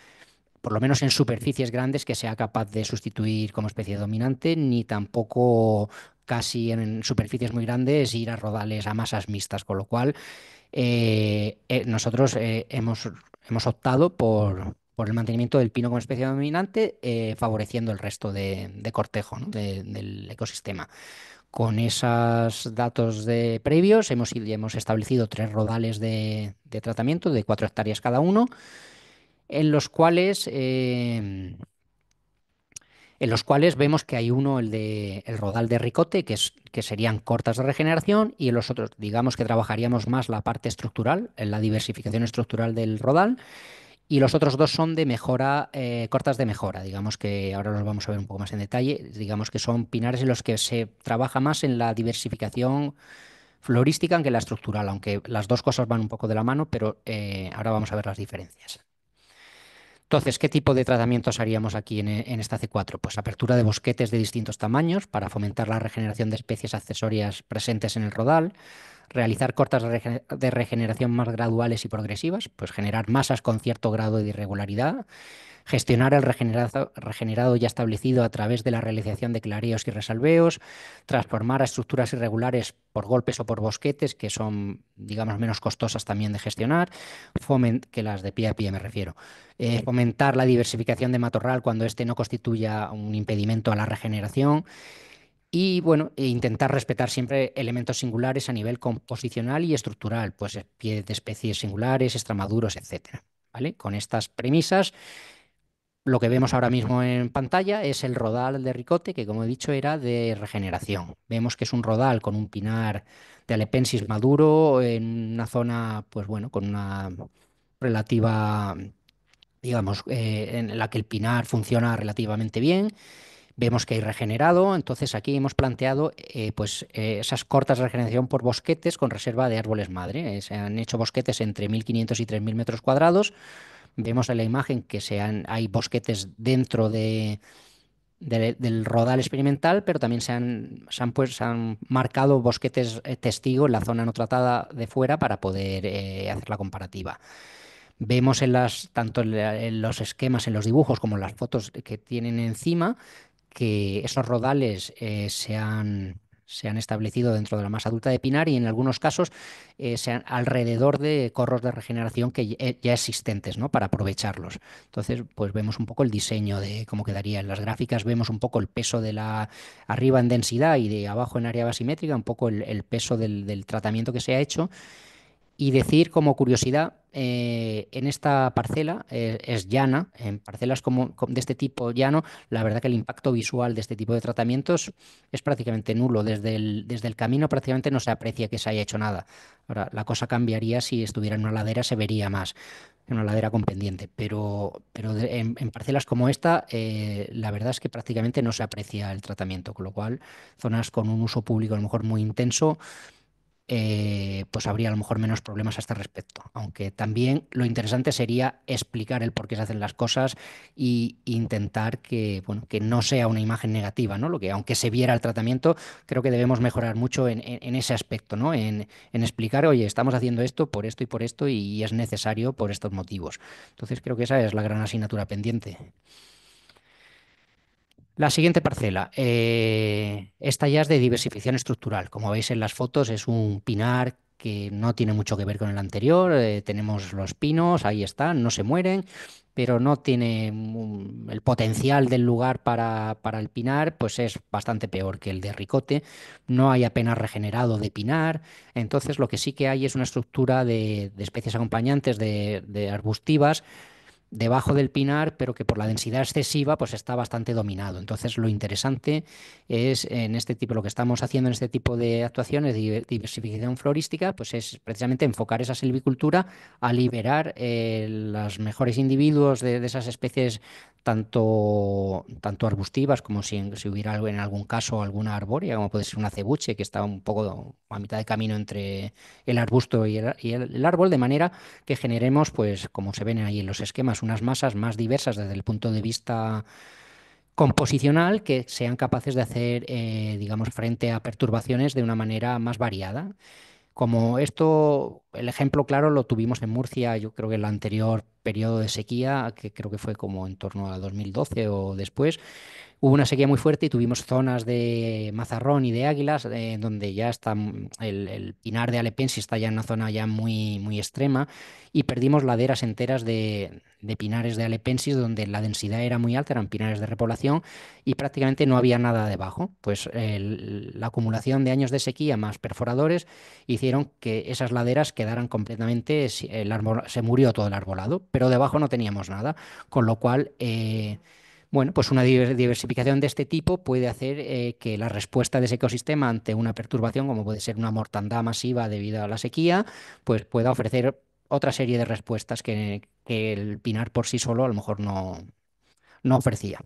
por lo menos en superficies grandes, que sea capaz de sustituir como especie dominante, ni tampoco casi en superficies muy grandes ir a rodales a masas mixtas, con lo cual eh, eh, nosotros eh, hemos, hemos optado por, el mantenimiento del pino como especie dominante, favoreciendo el resto de, cortejo del ecosistema. Con esos datos de previos hemos, hemos establecido tres rodales de tratamiento de cuatro hectáreas cada uno en los cuales... Em, en los cuales vemos que hay uno, el de rodal de ricote, que, es, que serían cortas de regeneración, y en los otros, digamos que trabajaríamos más la parte estructural, en la diversificación estructural del rodal, y los otros dos son de mejora, eh, cortas de mejora, digamos que ahora los vamos a ver un poco más en detalle, digamos que son pinares en los que se trabaja más en la diversificación florística que en la estructural, aunque las dos cosas van un poco de la mano, pero eh, ahora vamos a ver las diferencias. Entonces, ¿qué tipo de tratamientos haríamos aquí en, esta C4? Pues apertura de bosquetes de distintos tamaños para fomentar la regeneración de especies accesorias presentes en el rodal, realizar cortas de regeneración más graduales y progresivas, pues generar masas con cierto grado de irregularidad, gestionar el regenerado, regenerado ya establecido a través de la realización de clareos y resalveos, transformar estructuras irregulares por golpes o por bosquetes, que son, digamos, menos costosas también de gestionar, que las de pie a pie me refiero. Eh, fomentar la diversificación de matorral cuando este no constituya un impedimento a la regeneración. Y bueno, e intentar respetar siempre elementos singulares a nivel composicional y estructural, pues eh, pies de especies singulares, extramaduros, etc. ¿Vale? Con estas premisas lo que vemos ahora mismo en pantalla es el rodal de Ricote, que como he dicho era de regeneración. Vemos que es un rodal con un pinar de Alepensis maduro en una zona, pues bueno, con una relativa, digamos, eh, en la que el pinar funciona relativamente bien. Vemos que hay regenerado, entonces aquí hemos planteado eh, pues, eh, esas cortas de regeneración por bosquetes con reserva de árboles madre. se han hecho bosquetes entre 1.500 y 3.000 metros cuadrados Vemos en la imagen que hay bosquetes dentro de, del rodal experimental, pero también se han, pues, marcado bosquetes eh, testigo en la zona no tratada de fuera para poder eh, hacer la comparativa. Vemos en las, tanto en, los esquemas, en los dibujos, como en las fotos que tienen encima, que esos rodales eh, se han se han establecido dentro de la masa adulta de pinar y en algunos casos eh, se alrededor de corros de regeneración que eh, ya, existentes, ¿no? Para aprovecharlos. Entonces, pues vemos un poco el diseño de cómo quedaría en las gráficas, vemos un poco el peso de la arriba en densidad y de abajo en área basimétrica, un poco el, peso del tratamiento que se ha hecho y decir como curiosidad, eh, en esta parcela eh, es llana, en parcelas como, de este tipo llano, la verdad que el impacto visual de este tipo de tratamientos es prácticamente nulo. Desde el, desde el camino prácticamente no se aprecia que se haya hecho nada. Ahora, la cosa cambiaría si estuviera en una ladera, se vería más, en una ladera con pendiente. Pero, pero en, parcelas como esta, eh, la verdad es que prácticamente no se aprecia el tratamiento, con lo cual zonas con un uso público a lo mejor muy intenso eh, pues habría a lo mejor menos problemas a este respecto. Aunque también lo interesante sería explicar el por qué se hacen las cosas e intentar que, no sea una imagen negativa, ¿no? Lo que, aunque se viera el tratamiento, creo que debemos mejorar mucho en, ese aspecto, ¿no? En, en, explicar, oye, estamos haciendo esto por esto y por esto y es necesario por estos motivos. Entonces creo que esa es la gran asignatura pendiente. La siguiente parcela, eh, esta ya es de diversificación estructural. Como veis en las fotos, es un pinar que no tiene mucho que ver con el anterior. Eh, tenemos los pinos, ahí están, no se mueren, pero no tiene el potencial del lugar para, el pinar, pues es bastante peor que el de Ricote. No hay apenas regenerado de pinar. Entonces, lo que sí que hay es una estructura de, especies acompañantes de arbustivas debajo del pinar, pero que por la densidad excesiva pues está bastante dominado. Entonces lo interesante es en este tipo, lo que estamos haciendo en este tipo de actuaciones de diversificación florística, pues es precisamente enfocar esa silvicultura a liberar eh, los mejores individuos de, esas especies tanto, tanto arbustivas como si, si hubiera en algún caso alguna arbórea, como puede ser una cebuche que está un poco a mitad de camino entre el arbusto y el, y el árbol, de manera que generemos, pues como se ven ahí en los esquemas, unas masas más diversas desde el punto de vista composicional que sean capaces de hacer, eh, digamos, frente a perturbaciones de una manera más variada. Como esto el ejemplo claro lo tuvimos en Murcia, yo creo que el anterior periodo de sequía, que creo que fue como en torno a 2012 o después, hubo una sequía muy fuerte y tuvimos zonas de mazarrón y de águilas, eh, donde ya está el, pinar de Alepensis está ya en una zona ya muy, muy extrema y perdimos laderas enteras de, pinares de Alepensis donde la densidad era muy alta, eran pinares de repoblación y prácticamente no había nada debajo. Pues la acumulación de años de sequía más perforadores hicieron que esas laderas que quedaran completamente, el se murió todo el arbolado, pero debajo no teníamos nada, con lo cual... Eh, bueno, pues una diversificación de este tipo puede hacer eh, que la respuesta de ese ecosistema ante una perturbación, como puede ser una mortandad masiva debido a la sequía, pues pueda ofrecer otra serie de respuestas que, el pinar por sí solo a lo mejor no, no ofrecía.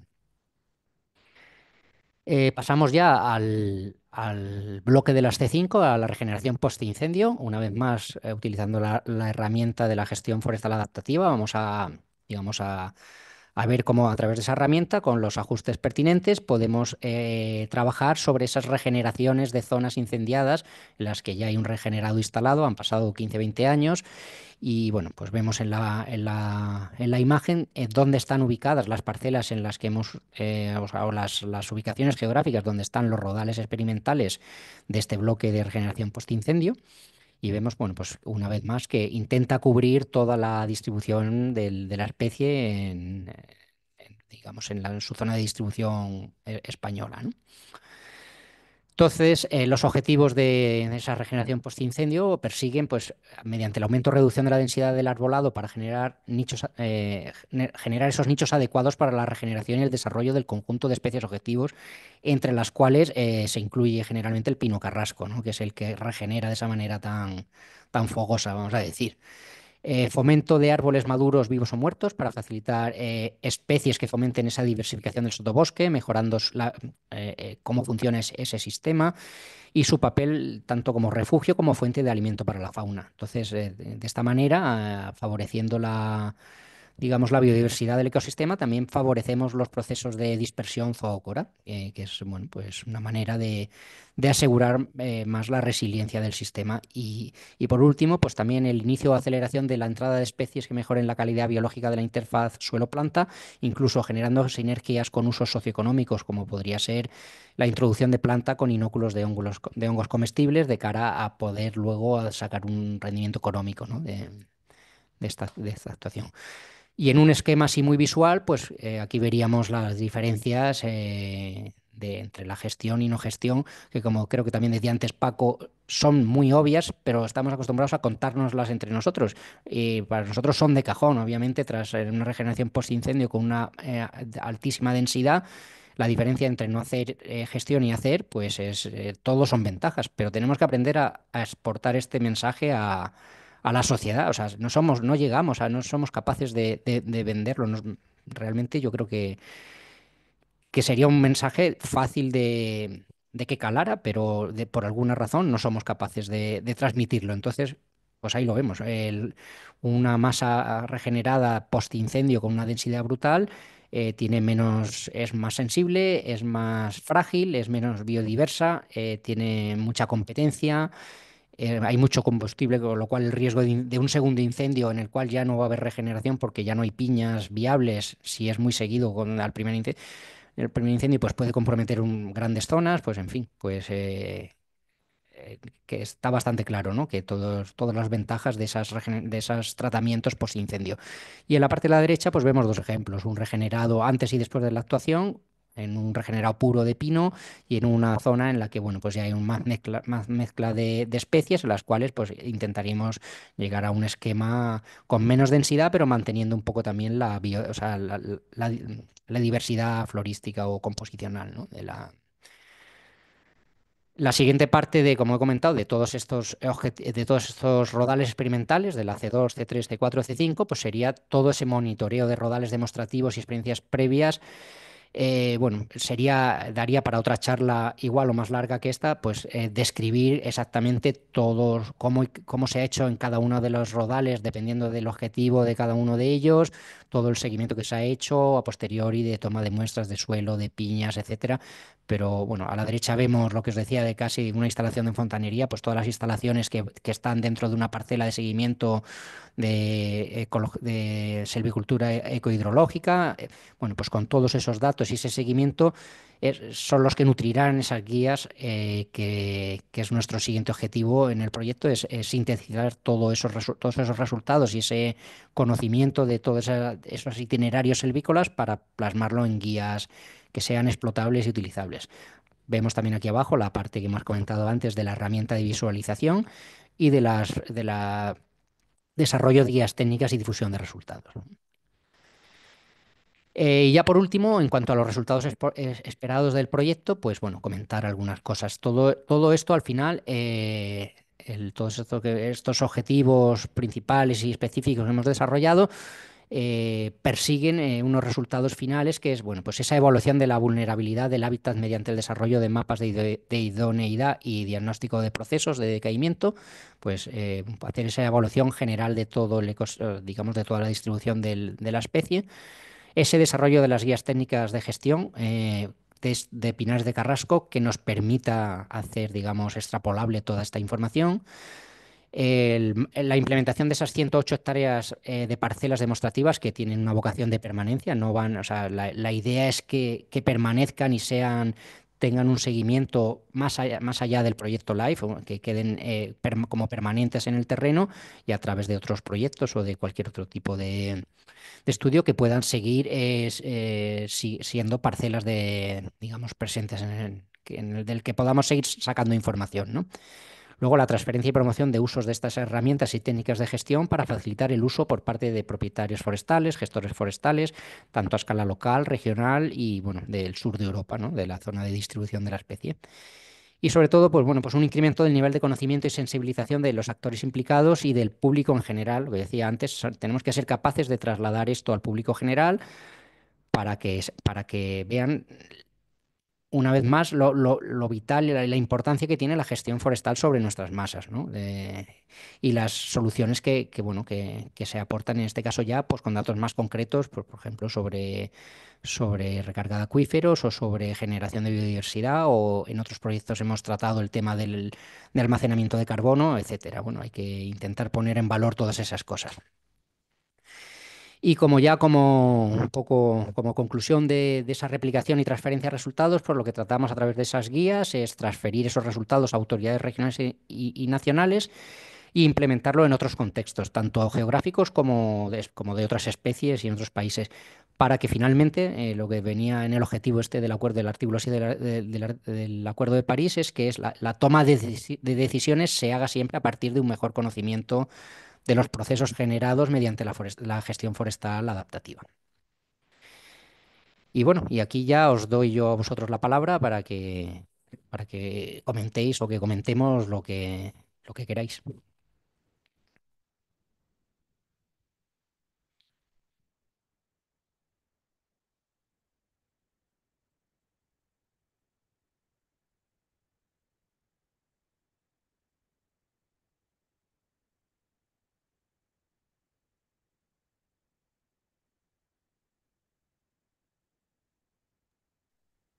Eh, pasamos ya al, al bloque de las C5, a la regeneración post-incendio. Una vez más, eh, utilizando la, la herramienta de la gestión forestal adaptativa, vamos a, digamos, a a ver cómo a través de esa herramienta, con los ajustes pertinentes, podemos eh, trabajar sobre esas regeneraciones de zonas incendiadas, en las que ya hay un regenerado instalado, han pasado 15-20 años. Y bueno, pues vemos en la, imagen eh, dónde están ubicadas las parcelas en las que hemos, eh, o, las, ubicaciones geográficas donde están los rodales experimentales de este bloque de regeneración postincendio. incendio y vemos, bueno, pues una vez más que intenta cubrir toda la distribución de la especie en, digamos, en, su zona de distribución eh, española. ¿no? Entonces, eh, los objetivos de, esa regeneración postincendio persiguen, pues, mediante el aumento o reducción de la densidad del arbolado para generar, nichos, eh, generar esos nichos adecuados para la regeneración y el desarrollo del conjunto de especies objetivos, entre las cuales eh, se incluye generalmente el pino carrasco, ¿no? que es el que regenera de esa manera tan, tan fogosa, vamos a decir. Eh, fomento de árboles maduros vivos o muertos para facilitar eh, especies que fomenten esa diversificación del sotobosque, mejorando eh, cómo funciona ese, ese, sistema y su papel tanto como refugio como fuente de alimento para la fauna. Entonces, de esta manera, ah, favoreciendo la digamos, la biodiversidad del ecosistema, también favorecemos los procesos de dispersión zoocora, eh, que es bueno, pues una manera de, asegurar eh, más la resiliencia del sistema. Y, por último, pues también el inicio o aceleración de la entrada de especies que mejoren la calidad biológica de la interfaz suelo-planta, incluso generando sinergias con usos socioeconómicos, como podría ser la introducción de planta con inóculos de hongos, de hongos comestibles de cara a poder luego sacar un rendimiento económico de, esta, de esta actuación. Y en un esquema así muy visual, pues eh, aquí veríamos las diferencias eh, de, entre la gestión y no gestión, que como creo que también decía antes Paco, son muy obvias, pero estamos acostumbrados a contárnoslas entre nosotros. Y para nosotros son de cajón, obviamente, tras una regeneración post-incendio con una eh, altísima densidad. La diferencia entre no hacer gestión y hacer, pues es, todos son ventajas, pero tenemos que aprender a exportar este mensaje a, a la sociedad. O sea, no somos, no llegamos, a, no somos capaces de, venderlo. realmente yo creo que, que sería un mensaje fácil de, que calara, pero por alguna razón no somos capaces de, transmitirlo. Entonces, pues ahí lo vemos, una masa regenerada post incendio con una densidad brutal eh, tiene menos, es más sensible, es más frágil, es menos biodiversa, eh, tiene mucha competencia. Eh, hay mucho combustible, con lo cual el riesgo de, un segundo incendio en el cual ya no va a haber regeneración porque ya no hay piñas viables, si es muy seguido con al primer incendio, el primer incendio pues puede comprometer un, grandes zonas, pues en fin, pues eh, eh, que está bastante claro, ¿no? Que todos, todas las ventajas de de esos tratamientos post incendio. Y en la parte de la derecha, pues vemos dos ejemplos: un regenerado antes y después de la actuación en un regenerado puro de pino y en una zona en la que bueno pues ya hay un más mezcla, de, especies en las cuales pues intentaremos llegar a un esquema con menos densidad pero manteniendo un poco también la, diversidad florística o composicional la, la siguiente parte de, como he comentado, de todos estos de todos estos rodales experimentales, de la C2, C3, C4, C5, pues sería todo ese monitoreo de rodales demostrativos y experiencias previas eh, bueno, sería, daría para otra charla igual o más larga que esta, pues eh, describir exactamente todos, cómo, cómo se ha hecho en cada uno de los rodales, dependiendo del objetivo de cada uno de ellos, todo el seguimiento que se ha hecho a posteriori de toma de muestras de suelo, de piñas, etcétera pero bueno, a la derecha vemos lo que os decía de casi una instalación de fontanería, pues todas las instalaciones que, están dentro de una parcela de seguimiento de, de selvicultura eh, ecohidrológica, eh, bueno, pues con todos esos datos y ese seguimiento son los que nutrirán esas guías eh, que, es nuestro siguiente objetivo en el proyecto, es, sintetizar todos esos resultados y ese conocimiento de todos esos itinerarios selvícolas para plasmarlo en guías que sean explotables y utilizables. Vemos también aquí abajo la parte que hemos comentado antes de la herramienta de visualización y de las de la desarrollo de guías técnicas y difusión de resultados. Eh, y ya por último, en cuanto a los resultados esperados del proyecto, pues bueno, comentar algunas cosas. Todo, todo esto al final, eh, todos estos objetivos principales y específicos que hemos desarrollado, eh, persiguen eh, unos resultados finales, que es bueno, pues esa evaluación de la vulnerabilidad del hábitat mediante el desarrollo de mapas de, idoneidad y diagnóstico de procesos de decaimiento, pues eh, hacer esa evolución general de todo el digamos, de toda la distribución de la especie. Ese desarrollo de las guías técnicas de gestión de Pinares de Carrasco que nos permita hacer, digamos, extrapolable toda esta información la implementación de esas 108 hectáreas eh, de parcelas demostrativas que tienen una vocación de permanencia, no van, o sea, la, idea es que, permanezcan y sean tengan un seguimiento más allá, más allá del proyecto LIFE, que queden eh, como permanentes en el terreno y a través de otros proyectos o de cualquier otro tipo de, estudio que puedan seguir eh, siendo parcelas de, digamos, presentes en el, del que podamos seguir sacando información, ¿no? Luego, la transferencia y promoción de usos de estas herramientas y técnicas de gestión para facilitar el uso por parte de propietarios forestales, gestores forestales, tanto a escala local, regional y bueno, del sur de Europa, ¿no? de la zona de distribución de la especie y sobre todo, pues bueno, pues un incremento del nivel de conocimiento y sensibilización de los actores implicados y del público en general. Lo que decía antes, tenemos que ser capaces de trasladar esto al público general para que, para que vean una vez más lo, vital y la, importancia que tiene la gestión forestal sobre nuestras masas y las soluciones que, bueno, que, se aportan en este caso ya pues, con datos más concretos, pues, por ejemplo, sobre, sobre recarga de acuíferos o sobre generación de biodiversidad o en otros proyectos hemos tratado el tema del, almacenamiento de carbono, etcétera. Bueno, hay que intentar poner en valor todas esas cosas. Y como ya como un poco como conclusión de, esa replicación y transferencia de resultados, por pues lo que tratamos a través de esas guías es transferir esos resultados a autoridades regionales y, nacionales e implementarlo en otros contextos, tanto geográficos como de, otras especies y en otros países, para que finalmente eh, lo que venía en el objetivo este del acuerdo del artículo 7 del Acuerdo de París es que es la, la toma de, decisiones se haga siempre a partir de un mejor conocimiento de los procesos generados mediante la, gestión forestal adaptativa. Y bueno, y aquí ya os doy yo a vosotros la palabra para que, para que comentéis o que comentemos lo que, lo que queráis.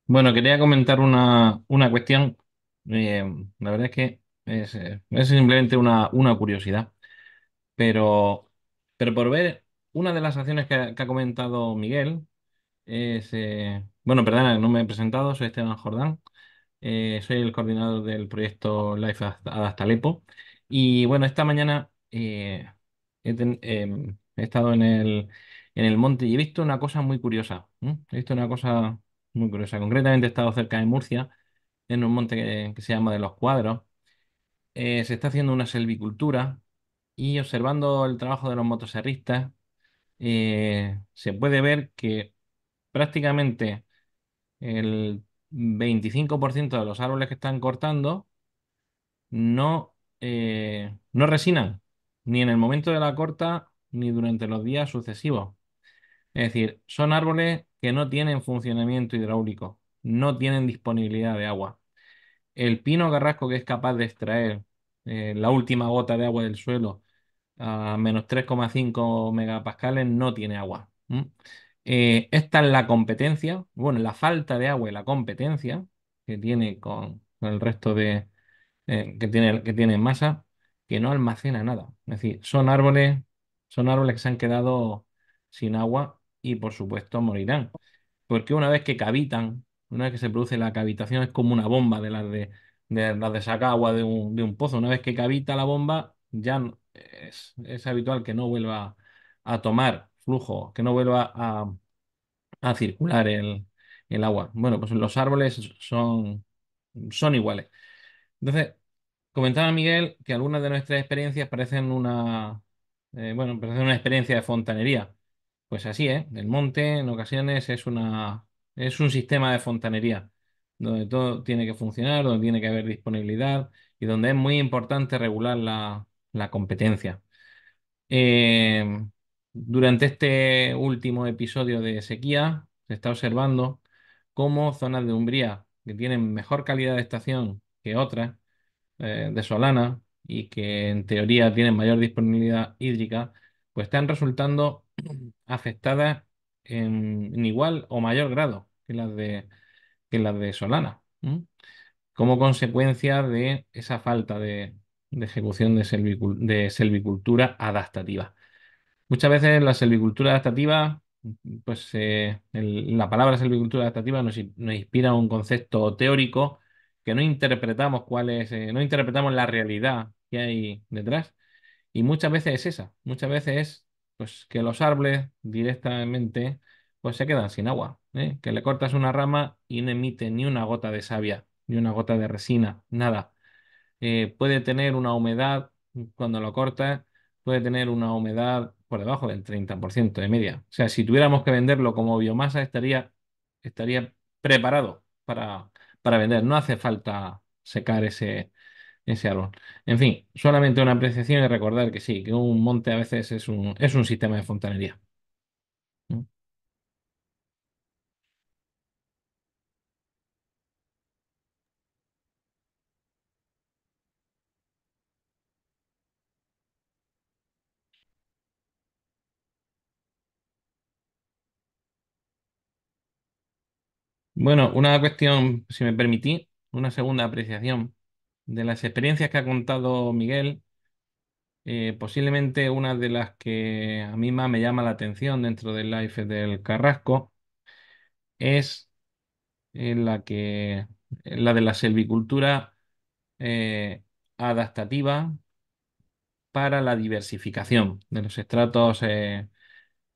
Bueno, quería comentar una, cuestión. Eh, la verdad es que es, eh, simplemente una, curiosidad, pero, pero por ver una de las acciones que, ha comentado Miguel es, eh, bueno, perdona, no me he presentado, soy Esteban Jordán, soy el coordinador del proyecto Life Hasta Alepo y bueno, esta mañana he, estado en el, en el monte y he visto una cosa muy curiosa, He visto una cosa muy curiosa. Concretamente he estado cerca de Murcia, en un monte que, se llama de los Cuadros. Eh, se está haciendo una selvicultura y observando el trabajo de los motoserristas, eh, se puede ver que prácticamente el 25% de los árboles que están cortando no, eh, no resinan, ni en el momento de la corta, ni durante los días sucesivos. Es decir, son árboles que no tienen funcionamiento hidráulico, no tienen disponibilidad de agua. El pino carrasco que es capaz de extraer eh, la última gota de agua del suelo a menos 3,5 megapascales no tiene agua. Eh, esta es la competencia, bueno, la falta de agua y la competencia que tiene con, el resto de, eh, que tiene, que tiene masa, que no almacena nada. Es decir, son árboles, son árboles que se han quedado sin agua y por supuesto morirán. Porque una vez que cavitan, una vez que se produce la cavitación, es como una bomba de las de, las de sacar agua de un, de un, pozo. Una vez que cavita la bomba, ya es, es habitual que no vuelva a tomar flujo, que no vuelva a, circular el, agua. Bueno, pues los árboles son, son iguales. Entonces, comentaba Miguel que algunas de nuestras experiencias parecen una, eh, bueno, parecen una experiencia de fontanería. Pues así, ¿eh? El monte en ocasiones es una, es un sistema de fontanería, donde todo tiene que funcionar, donde tiene que haber disponibilidad y donde es muy importante regular la, competencia. Em, durante este último episodio de sequía se está observando cómo zonas de umbría que tienen mejor calidad de estación que otras, eh, de solana, y que en teoría tienen mayor disponibilidad hídrica, pues están resultando afectadas en, igual o mayor grado que las de, las de Solana, como consecuencia de esa falta de, ejecución de, selvicultura adaptativa. Muchas veces la selvicultura adaptativa, pues eh, la palabra selvicultura adaptativa nos, inspira un concepto teórico que no interpretamos cuál es, eh, no interpretamos la realidad que hay detrás. Y muchas veces es esa, muchas veces es pues que los árboles directamente pues se quedan sin agua, ¿eh? que le cortas una rama y no emite ni una gota de savia, ni una gota de resina, nada. Eh, puede tener una humedad cuando lo cortas, puede tener una humedad por debajo del 30% de media. O sea, si tuviéramos que venderlo como biomasa, estaría, estaría preparado para, para vender. No hace falta secar ese, ese árbol. En fin, solamente una apreciación y recordar que sí, que un monte a veces es un, sistema de fontanería. ¿Mm? Bueno, una cuestión, si me permití, una segunda apreciación de las experiencias que ha contado Miguel, eh, posiblemente una de las que a mí más me llama la atención dentro del life del Carrasco es eh, la que la de la silvicultura eh, adaptativa para la diversificación de los estratos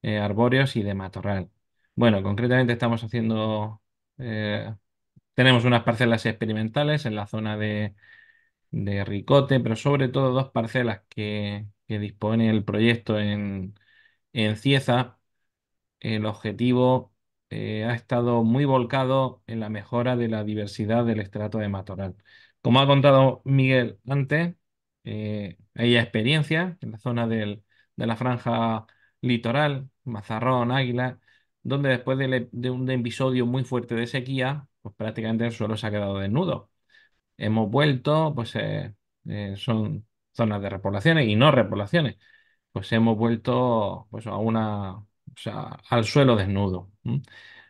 arbóreos y de matorral. Bueno, concretamente estamos haciendo tenemos unas parcelas experimentales en la zona de de Ricote, pero sobre todo dos parcelas que, dispone el proyecto en, en Cieza. El objetivo eh, ha estado muy volcado en la mejora de la diversidad del estrato de matorral. Como ha contado Miguel antes, eh, hay experiencia en la zona de la franja litoral, Mazarrón, Águila, donde después de, de un episodio muy fuerte de sequía, pues prácticamente el suelo se ha quedado desnudo hemos vuelto, pues eh, eh, son zonas de repoblaciones y no repoblaciones, pues hemos vuelto pues, a una, al suelo desnudo.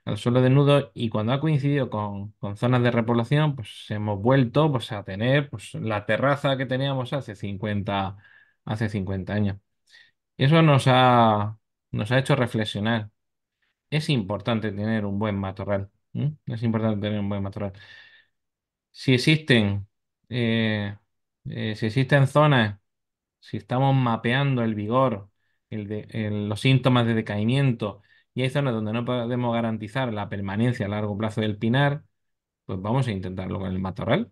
Al suelo desnudo y cuando ha coincidido con, con, zonas de repoblación, pues hemos vuelto pues, a tener pues, la terraza que teníamos hace 50, hace 50 años. eso nos ha, nos ha hecho reflexionar. Es importante tener un buen matorral. Es importante tener un buen matorral si existen, eh, eh, si existen zonas, si estamos mapeando el vigor, el de, los síntomas de decaimiento, y hay zonas donde no podemos garantizar la permanencia a largo plazo del pinar, pues vamos a intentarlo con el matorral.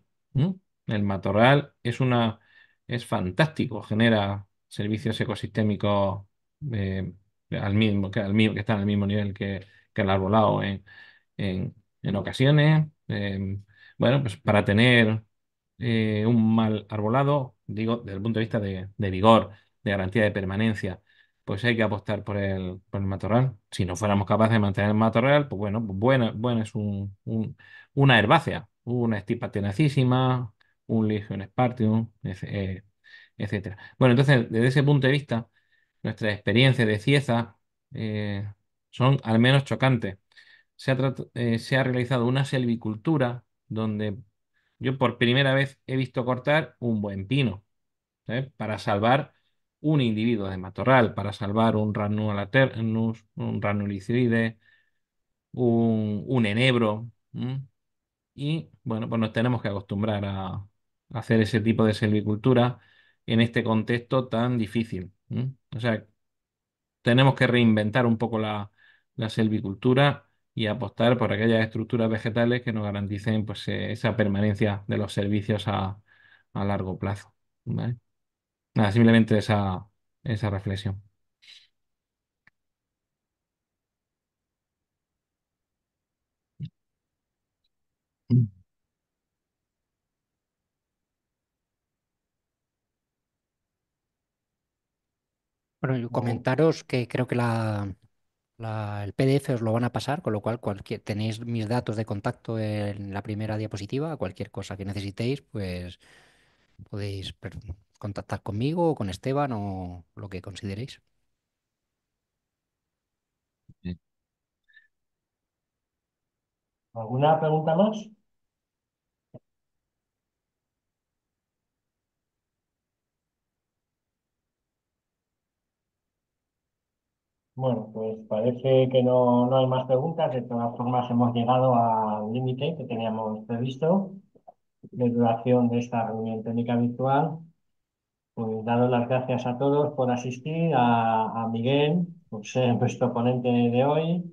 El matorral es una, es fantástico, genera servicios ecosistémicos eh, al mismo, que, al mismo, que están al mismo nivel que, el arbolado en, en, ocasiones. Em, bueno, pues para tener eh, un mal arbolado, digo, desde el punto de vista de, vigor, de garantía de permanencia, pues hay que apostar por el, por matorral. Si no fuéramos capaces de mantener el matorral, pues bueno, pues bueno es una herbácea, una estipa tenacísima, un Legion Spartium, eh, etc. Bueno, entonces, desde ese punto de vista, nuestras experiencias de Cieza eh, son al menos chocantes. Se ha, se ha realizado una selvicultura donde yo por primera vez he visto cortar un buen pino ¿eh? para salvar un individuo de matorral, para salvar un ranulaternus, un ranulicide, un, enebro. Y bueno, pues nos tenemos que acostumbrar a hacer ese tipo de silvicultura en este contexto tan difícil. O sea, tenemos que reinventar un poco la, la selvicultura y apostar por aquellas estructuras vegetales que nos garanticen pues, eh, esa permanencia de los servicios a, largo plazo. simplemente esa, esa reflexión. Bueno, comentaros que creo que la, el PDF os lo van a pasar, con lo cual cualquier, tenéis mis datos de contacto en la primera diapositiva. Cualquier cosa que necesitéis, pues podéis contactar conmigo o con Esteban o lo que consideréis. ¿Alguna pregunta más? Bueno, pues parece que no, no hay más preguntas. De todas formas, hemos llegado al límite que teníamos previsto de duración de esta reunión técnica virtual. Pues daros las gracias a todos por asistir, a, a Miguel por ser nuestro ponente de hoy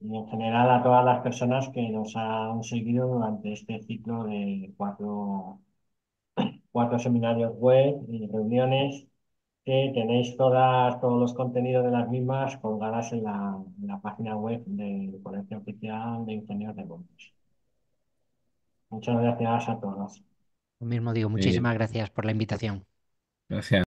y en general a todas las personas que nos han seguido durante este ciclo de cuatro, cuatro seminarios web y reuniones que tenéis todas, todos los contenidos de las mismas colgadas en la, la página web del colección Oficial de Ingenieros de Montes. Muchas gracias a todos. Lo mismo digo, muchísimas gracias por la invitación. Gracias.